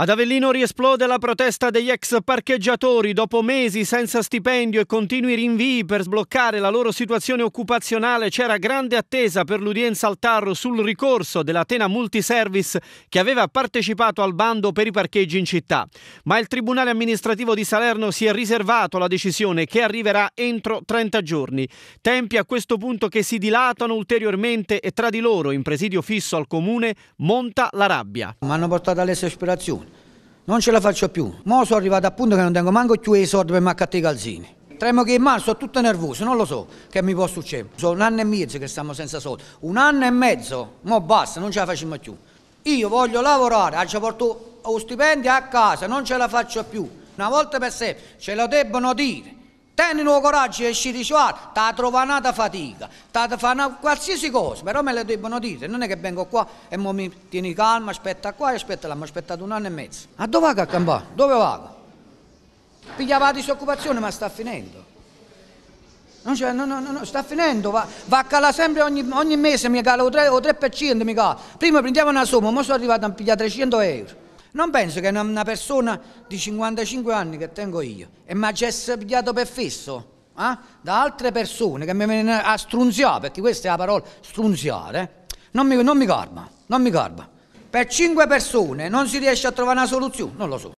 Ad Avellino riesplode la protesta degli ex parcheggiatori dopo mesi senza stipendio e continui rinvii per sbloccare la loro situazione occupazionale. C'era grande attesa per l'udienza al Tarro sul ricorso dell'Atena Multiservice che aveva partecipato al bando per i parcheggi in città. Ma il Tribunale amministrativo di Salerno si è riservato la decisione che arriverà entro 30 giorni. Tempi a questo punto che si dilatano ulteriormente e tra di loro, in presidio fisso al comune, monta la rabbia. Mi hanno portato all'esasperazione non ce la faccio più. Mo sono arrivato a punto che non tengo manco più i soldi per maccatti i calzini. Tremo che in mano, sono tutto nervoso, non lo so che mi può succedere. Sono un anno e mezzo che stiamo senza soldi, un anno e mezzo, mo basta, non ce la facciamo più. Io voglio lavorare, ho ah, porto lo stipendio a casa, non ce la faccio più. Una volta per sé, ce lo debbono dire. Tenino coraggio e esci di ciò, ti trova una fatica, ti ha fatto qualsiasi cosa, però me le devono dire, non è che vengo qua e mo mi tieni calma, aspetta qua e aspetta là, mi aspettato un anno e mezzo. Ma dove vado a campare? Dove vado? Pigliava la disoccupazione ma sta finendo. Non c'è, no, no, no, sta finendo, va, va a calare sempre ogni, ogni mese, mi cala o 3%, o 3% mi cala. Prima prendiamo una somma, ora sono arrivato a pigliare 300 euro. Non penso che una persona di 55 anni che tengo io e mi ha pigliato per fesso eh, da altre persone che mi vengono a strunziare, perché questa è la parola strunziare, non, mi, non mi garba, non mi garba. Per cinque persone non si riesce a trovare una soluzione, non lo so.